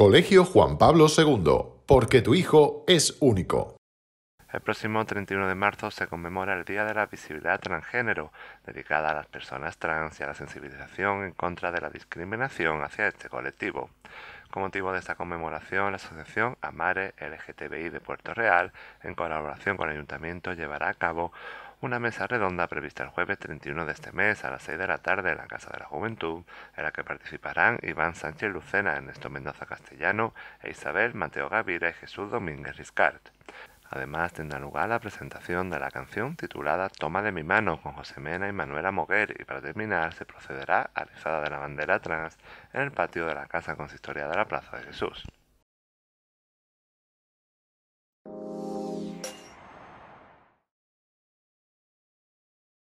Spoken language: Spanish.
Colegio Juan Pablo II, porque tu hijo es único. El próximo 31 de marzo se conmemora el Día de la Visibilidad Transgénero, dedicada a las personas trans y a la sensibilización en contra de la discriminación hacia este colectivo. Con motivo de esta conmemoración, la Asociación Amare LGTBI de Puerto Real, en colaboración con el Ayuntamiento, llevará a cabo una mesa redonda prevista el jueves 31 de este mes a las 6 de la tarde en la Casa de la Juventud, en la que participarán Iván Sánchez Lucena, Ernesto Mendoza Castellano e Isabel Mateo Gavira y Jesús Domínguez Riscard. Además tendrá lugar la presentación de la canción titulada Toma de mi mano con José Mena y Manuela Moguer y para terminar se procederá a la izada de la bandera trans en el patio de la Casa consistorial de la Plaza de Jesús.